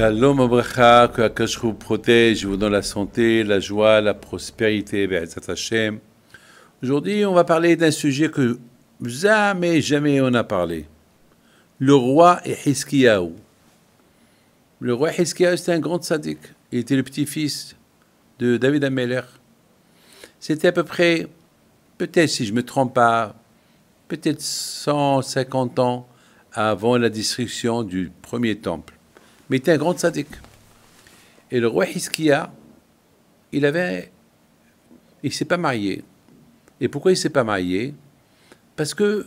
Shalom que Akash vous protège, vous donne la santé, la joie, la prospérité, Aujourd'hui, on va parler d'un sujet que jamais, jamais on a parlé. Le roi Hiskiyahu. Le roi Hiskiyahu, c'était un grand sadique. Il était le petit-fils de David Ameller. C'était à peu près, peut-être si je ne me trompe pas, peut-être 150 ans avant la destruction du premier temple mais il était un grand sadique. Et le roi Hiskia, il avait. Il s'est pas marié. Et pourquoi il s'est pas marié Parce que.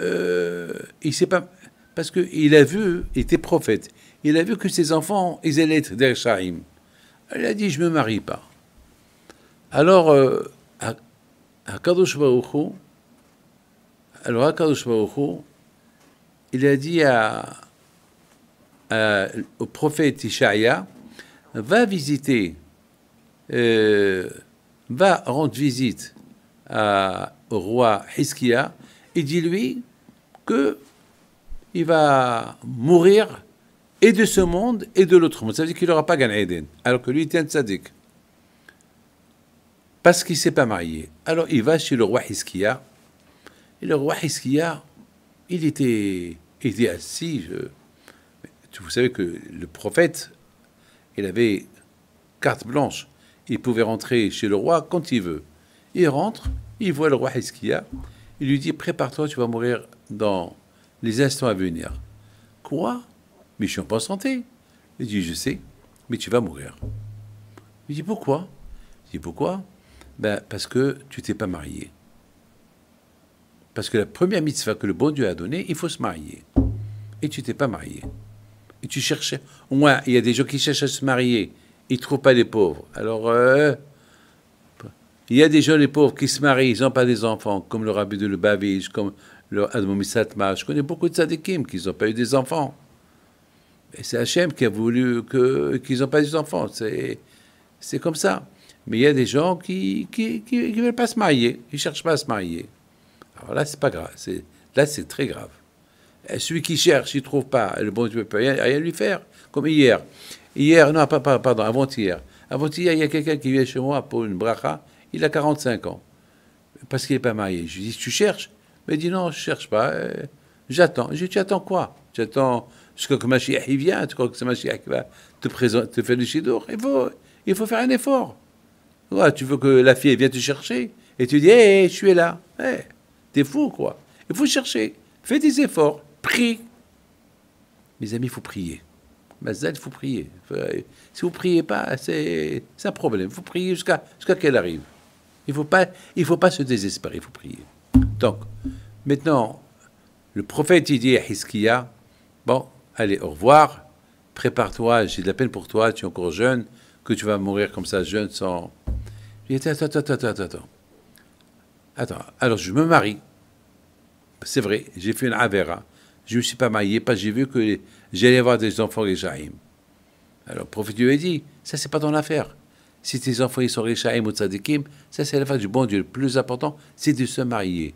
Euh, il s'est pas. Parce qu'il a vu, il était prophète, il a vu que ses enfants, ils allaient être des Elle a dit Je me marie pas. Alors, euh, Kadosh Baruch alors Kadosh Baruch il a dit à, euh, au prophète Ishaïa, va visiter, euh, va rendre visite à, au roi Hiskia et dit-lui que il va mourir et de ce monde et de l'autre monde. Ça veut dire qu'il n'aura pas gagné Eden, alors que lui était un tzaddik. Parce qu'il ne s'est pas marié. Alors il va chez le roi Hiskia. Et le roi Hiskia, il était, assis, vous savez que le prophète, il avait carte blanche. Il pouvait rentrer chez le roi quand il veut. Il rentre, il voit le roi Hiskia. Il lui dit Prépare-toi, tu vas mourir dans les instants à venir. Quoi Mais je suis en bonne santé. Il dit Je sais, mais tu vas mourir. Il dit Pourquoi Il dit Pourquoi ben, Parce que tu t'es pas marié. Parce que la première mitzvah que le bon Dieu a donnée, il faut se marier. Et tu t'es pas marié et tu cherchais. Moi, il y a des gens qui cherchent à se marier, ils ne trouvent pas les pauvres. Alors, euh, il y a des gens, les pauvres, qui se marient, ils n'ont pas des enfants, comme le rabbi de Lubavitch, comme le Admomisatma. Je connais beaucoup de sadikim qui n'ont pas eu des enfants. Et c'est Hachem qui a voulu que, qu'ils n'ont pas des enfants. C'est, c'est comme ça. Mais il y a des gens qui ne qui, qui, veulent pas se marier, ils ne cherchent pas à se marier. Alors là, c'est pas grave. là, c'est très grave. Eh, celui qui cherche, il ne trouve pas. Le bon Dieu ne peut rien, lui faire. Comme hier. Hier, non, pas, pardon, avant-hier. Avant-hier, il y a quelqu'un qui vient chez moi pour une bracha. Il a 45 ans. Parce qu'il n'est pas marié. Je lui dis, tu cherches Mais il dit, non, je ne cherche pas. Eh, j'attends. Je lui dis, tu attends quoi Tu attends que Mashiach il vient Tu crois que c'est Mashiach qui va te, présente, te faire du chidour il faut, faire un effort. tu veux que la fille vienne te chercher et tu dis, hé, eh, je suis là. Tu T'es fou, quoi. Il faut chercher. Fais des efforts prie. Mes amis, il faut prier. Mazal, il faut prier. Si vous priez pas, c'est un problème. Il faut prier jusqu'à jusqu'à qu'elle arrive. Il ne faut, pas, il faut pas se désespérer, il faut prier. Donc, maintenant, le prophète, il dit à Hiskia, bon, allez, au revoir, prépare-toi, j'ai de la peine pour toi, tu es encore jeune, que tu vas mourir comme ça, jeune, sans... Il dit, attends, attends, attends, attends. Attends, alors je me marie. C'est vrai, j'ai fait une avera. Je ne me suis pas marié parce que j'ai vu que j'allais avoir des enfants Réchaïm. Alors le prophète lui a dit, ça c'est pas ton affaire. Si tes enfants ils sont Réchaïm ou Tzadikim, ça c'est l'affaire du bon Dieu. Le plus important, c'est de se marier.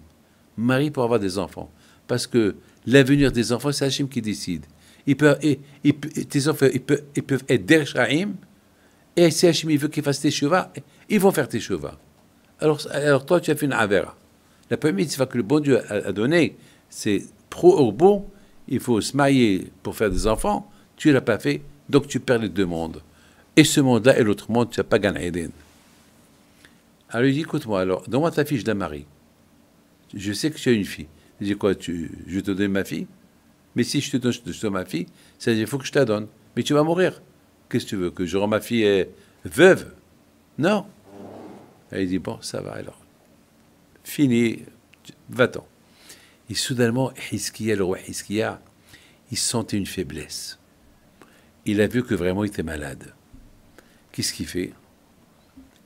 Marie pour avoir des enfants. Parce que l'avenir des enfants, c'est Hachim qui décide. Ils peuvent, et tes enfants, ils peuvent, être et si Hachim veut qu'ils fassent tes chevaux, ils vont faire tes chevaux. Alors, alors toi, tu as fait une avera. La première que le bon Dieu a, a c'est pro bon, il faut se marier pour faire des enfants, tu ne l'as pas fait, donc tu perds les deux mondes. Et ce monde-là et l'autre monde, tu n'as pas gagné Eden. Alors il dit, écoute-moi, alors, donne-moi ta fiche d'un mari. Je sais que tu as une fille. Il dit, quoi, je te donne ma fille Mais si je te donne, ma fille, cest veut dire il faut que je te la donne. Mais tu vas mourir. Qu'est-ce que tu veux Que je rends ma fille euh, veuve Non. Elle dit, bon, ça va alors. Fini, va-t'en. Et soudainement, Hiskia, le roi il sentait une faiblesse. Il a vu que vraiment il était malade. Qu'est-ce qu'il fait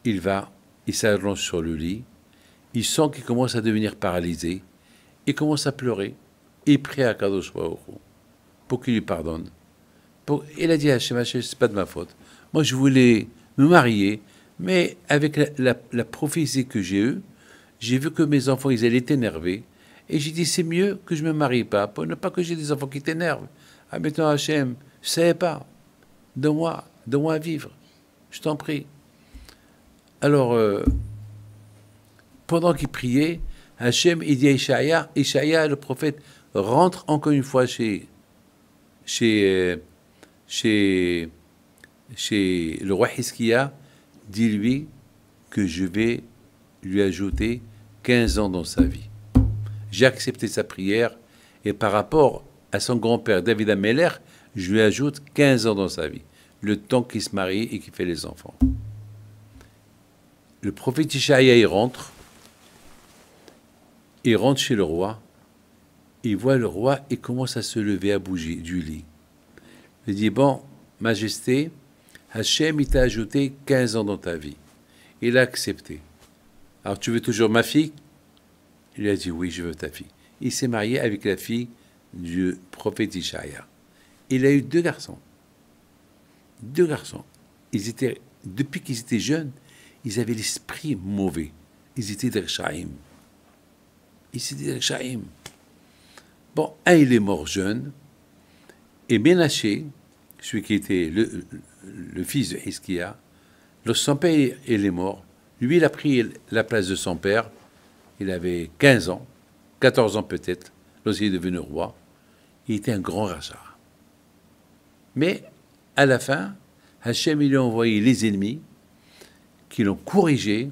Il va, il s'allonge sur le lit, il sent qu'il commence à devenir paralysé, il commence à pleurer, et prie à Kadosh pour qu'il lui pardonne. Pour, il a dit à ce c'est pas de ma faute. Moi, je voulais me marier, mais avec la, la prophétie que j'ai eue, j'ai vu que mes enfants, ils allaient être énervés. Et j'ai dit, c'est mieux que je me marie pas, pour ne pas que j'ai des enfants qui t'énervent. Ah, toi, Hachem, je savais pas. Donne-moi, donne-moi vivre. Je t'en prie. Alors, euh, pendant qu'il priait, Hachem, il dit à Ishaïa, Ishaïa, le prophète, rentre encore une fois chez, chez, euh, chez, le roi Hiskia, dis-lui que je vais lui ajouter 15 ans dans sa vie. J'ai accepté sa prière et par rapport à son grand-père David Ameller, je lui ajoute 15 ans dans sa vie, le temps qu'il se marie et qu'il fait les enfants. Le prophète Ishaïa rentre, il rentre chez le roi, il voit le roi et commence à se lever à bouger du lit. Il dit, bon, majesté, Hachem, il t'a ajouté 15 ans dans ta vie. Il a accepté. Alors tu veux toujours ma fille il a dit Oui, je veux ta fille. Il s'est marié avec la fille du prophète Ishaïa. Il a eu deux garçons. Deux garçons. Ils étaient, depuis qu'ils étaient jeunes, ils avaient l'esprit mauvais. Ils étaient des Ils étaient des Bon, un, il est mort jeune. Et Ménaché, celui qui était le, fils de Hiskia, lorsque son père est mort, lui, il a pris la place de son père il avait 15 ans, 14 ans peut-être, lorsqu'il est devenu roi. Il était un grand rachat. Mais à la fin, Hachem lui a envoyé les ennemis qui l'ont corrigé.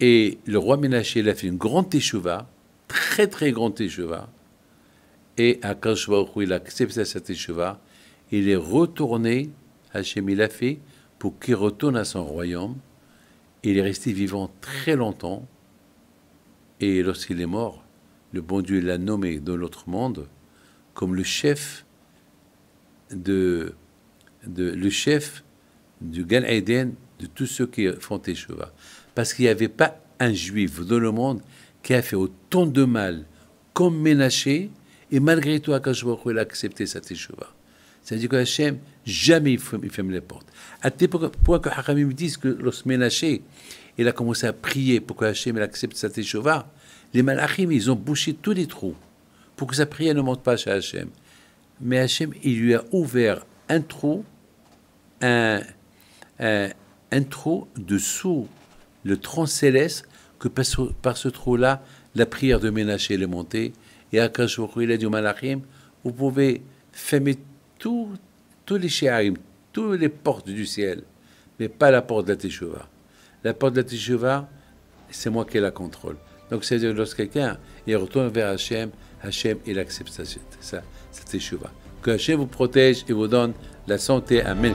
Et le roi Ménaché a fait une grande teshuva, très très grande teshuva. Et à où il a accepté cette teshuva. Il est retourné, Hachem l'a fait, pour qu'il retourne à son royaume. Il est resté vivant très longtemps. Et lorsqu'il est mort, le bon Dieu l'a nommé dans l'autre monde comme le chef de, le chef du Gan Eden de tous ceux qui font Teshuvah. Parce qu'il n'y avait pas un juif dans le monde qui a fait autant de mal comme Ménaché, et malgré tout, Akash il a accepté sa Teshuvah. C'est-à-dire que Hachem, jamais il ferme, les portes. À tel point que me disent que lorsque Ménaché, il a commencé à prier pour que Hachem accepte sa teshuvah. Les malachim, ils ont bouché tous les trous pour que sa prière ne monte pas chez Hachem. Mais Hachem, il lui a ouvert un trou, un, un, trou dessous le tronc céleste, que par ce, trou-là, la prière de Ménaché est montée. Et à Kachoukou, il a dit au malachim, vous pouvez fermer tous les shéarim, toutes les portes du ciel, mais pas la porte de la Teshuvah la porte de la Teshuvah, c'est moi qui la contrôle. Donc, c'est-à-dire que lorsque quelqu'un il retourne vers Hachem, Hachem, il accepte sa cette Que Hachem vous protège et vous donne la santé. à Amen.